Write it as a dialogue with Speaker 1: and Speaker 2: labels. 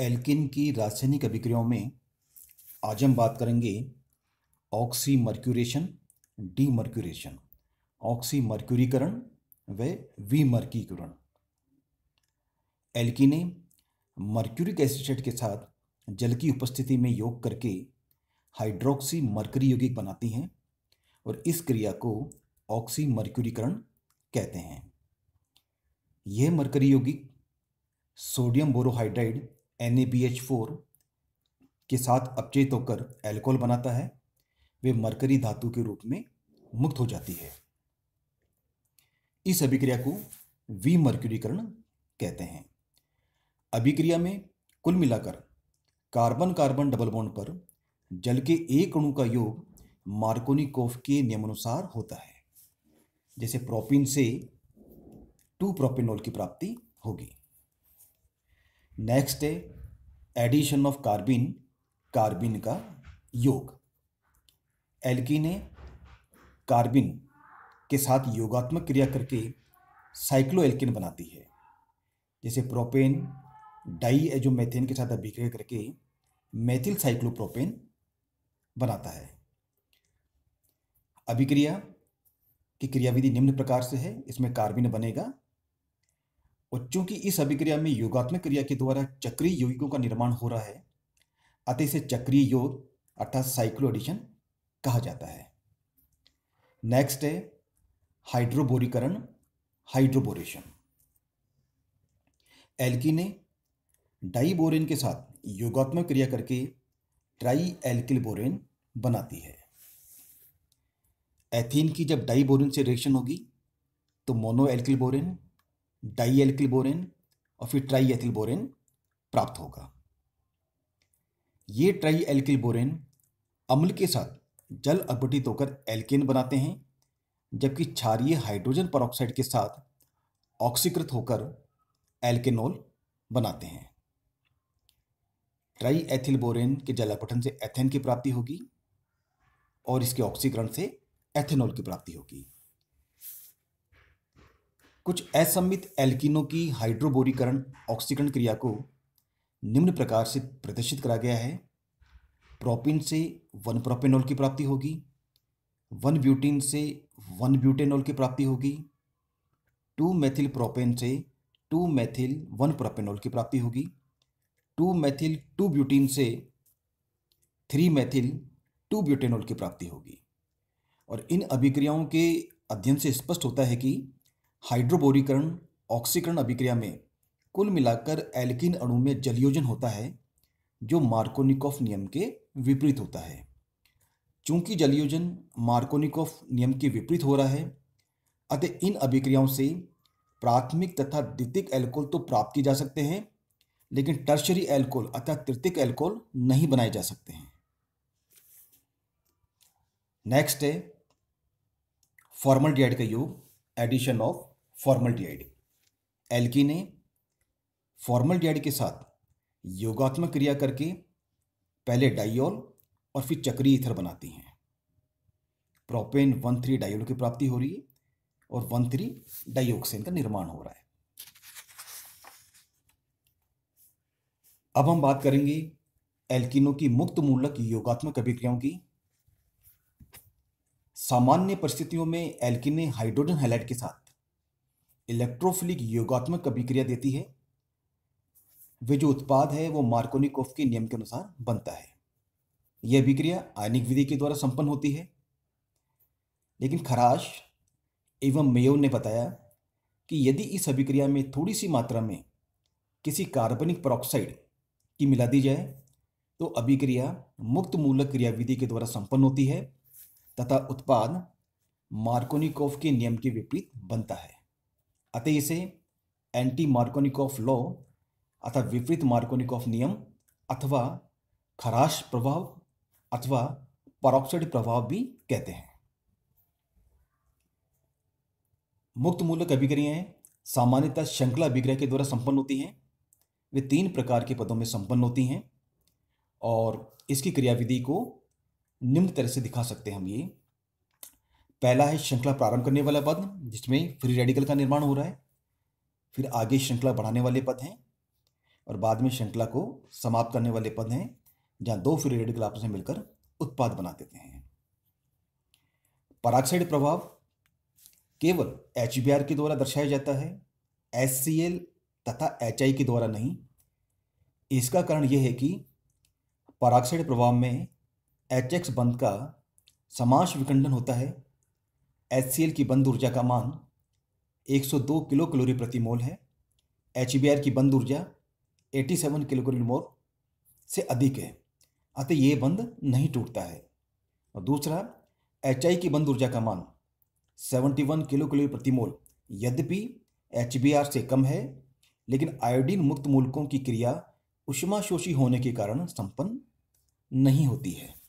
Speaker 1: alkene की रासायनिक अभिक्रियाओं में आज हम बात करेंगे ऑक्सी मर्क्यूरेशन डी मर्क्यूरेशन ऑक्सी मर्क्यूरीकरण व विमर्कीकरण एल्किने मर्क्यूरिक एसिटेट के साथ जल की उपस्थिति में योग करके हाइड्रोक्सी मर्करी यौगिक बनाती हैं और इस क्रिया को ऑक्सी मर्क्यूरीकरण कहते हैं यह मर्करी यौगिक सोडियम बोरोहाइड्राइड एन के साथ अपचेत होकर एल्कोहल बनाता है वे मरकरी धातु के रूप में मुक्त हो जाती है इस अभिक्रिया को विमर्क्यूरीकरण कहते हैं अभिक्रिया में कुल मिलाकर कार्बन कार्बन डबल बॉन्ड पर जल के एक अणु का योग मार्कोनिकोफ के नियमानुसार होता है जैसे प्रोपिन से टू प्रोपिनोल की प्राप्ति होगी नेक्स्ट है एडिशन ऑफ कार्बिन कार्बिन का योग एल्की ने कार्बिन के साथ योगात्मक क्रिया करके साइक्लो एल्किन बनाती है जैसे प्रोपेन डाई एजोमेथेन के साथ अभिक्रिया करके मेथिल साइक्लोप्रोपेन बनाता है अभिक्रिया की क्रियाविधि निम्न प्रकार से है इसमें कार्बिन बनेगा और चूंकि इस अभिक्रिया में योगात्मक क्रिया के द्वारा चक्रीय यौगिकों का निर्माण हो रहा है अतः इसे चक्रीय योग अर्थात साइक्लो एडिशन कहा जाता है नेक्स्ट है हाइड्रोबोरीकरण हाइड्रोबोरेशन एल्की ने डाइबोरेन के साथ योगात्मक क्रिया करके ट्राई एल्किल बोरेन बनाती है एथीन की जब डाइबोरेन से रिएक्शन होगी तो mono alkyl borane di alkyl borane और फिर ट्राई एथिल बोरेन प्राप्त होगा ये ट्राई एल्किल बोरेन अम्ल के साथ जल अपटित होकर एल्केन बनाते हैं जबकि क्षारीय हाइड्रोजन परऑक्साइड के साथ ऑक्सीकृत होकर एल्केनोल बनाते हैं ट्राई एथिल बोरेन के जलापठन से एथेन की प्राप्ति होगी और इसके ऑक्सीकरण से एथेनॉल की प्राप्ति होगी कुछ असम्मित एल्किनों की हाइड्रोबोरीकरण ऑक्सीकरण क्रिया को निम्न प्रकार से प्रदर्शित करा गया है प्रोपिन से वन प्रोपेनॉल की प्राप्ति होगी वन ब्यूटीन से वन ब्यूटेनॉल की प्राप्ति होगी टू मैथिल प्रोपेन से टू मैथिल वन प्रोपेनॉल की प्राप्ति होगी टू मैथिल टू ब्यूटीन से थ्री मैथिल टू ब्यूटेनॉल की प्राप्ति होगी और इन अभिक्रियाओं के अध्ययन से स्पष्ट होता है कि हाइड्रोबोरीकरण ऑक्सीकरण अभिक्रिया में कुल मिलाकर एल्किन अणु में जलयोजन होता है जो मार्कोनिकॉफ नियम के विपरीत होता है चूंकि जलयोजन मार्कोनिकॉफ नियम के विपरीत हो रहा है अतः इन अभिक्रियाओं से प्राथमिक तथा द्वितीय एल्कोल तो प्राप्त किए जा सकते हैं लेकिन टर्शरी एल्कोल अर्थात तृतीय एल्कोल नहीं बनाए जा सकते हैं नेक्स्ट है फॉर्मल डेड का योग एडिशन ऑफ फॉर्मल डीआईडी एल्की ने फॉर्मल डीआईडी के साथ योगात्मक क्रिया करके पहले डायोल और फिर चक्रीय इथर बनाती हैं प्रोपेन वन थ्री डाइयोल की प्राप्ति हो रही है और वन थ्री डाइऑक्सेन का निर्माण हो रहा है अब हम बात करेंगे एल्किनो की मुक्त मूलक योगात्मक अभिक्रियाओं की सामान्य परिस्थितियों में एल्किने हाइड्रोजन हैलाइड के साथ इलेक्ट्रोफिलिक योगात्मक अभिक्रिया देती है वे जो उत्पाद है वो मार्कोनिकोफ के नियम के अनुसार बनता है यह अभिक्रिया आयनिक विधि के द्वारा संपन्न होती है लेकिन खराश एवं मेयो ने बताया कि यदि इस अभिक्रिया में थोड़ी सी मात्रा में किसी कार्बनिक परऑक्साइड की मिला दी जाए तो अभिक्रिया मुक्त मूलक क्रियाविधि के द्वारा संपन्न होती है तथा उत्पाद मार्कोनिकोव के नियम के विपरीत बनता है अतः इसे एंटी मार्कोनिक ऑफ लॉ अथवा विपरीत मार्कोनिक ऑफ नियम अथवा खराश प्रभाव अथवा परोक्षड प्रभाव भी कहते हैं मुक्त मूलक अभिक्रियाएं सामान्यतः श्रृंखला अभिग्रह के द्वारा संपन्न होती हैं वे तीन प्रकार के पदों में संपन्न होती हैं और इसकी क्रियाविधि को निम्न तरह से दिखा सकते हैं हम ये पहला है श्रृंखला प्रारंभ करने वाला पद जिसमें फ्री रेडिकल का निर्माण हो रहा है फिर आगे श्रृंखला बढ़ाने वाले पद हैं और बाद में श्रृंखला को समाप्त करने वाले पद हैं जहाँ दो फ्री रेडिकल आपस में मिलकर उत्पाद बना देते हैं पराक्साइड प्रभाव केवल एच के द्वारा दर्शाया जाता है एस तथा एच के द्वारा नहीं इसका कारण यह है कि पराक्साइड प्रभाव में एच बंद का समाश विखंडन होता है एच की बंद ऊर्जा का मान 102 किलो कैलोरी प्रति मोल है एच की बंद ऊर्जा 87 किलो कैलोरी मोल से अधिक है अतः ये बंद नहीं टूटता है और दूसरा एच की बंद ऊर्जा का मान 71 किलो कैलोरी प्रति मोल यद्यपि एच से कम है लेकिन आयोडीन मुक्त मूलकों की क्रिया उष्माशोषी होने के कारण संपन्न नहीं होती है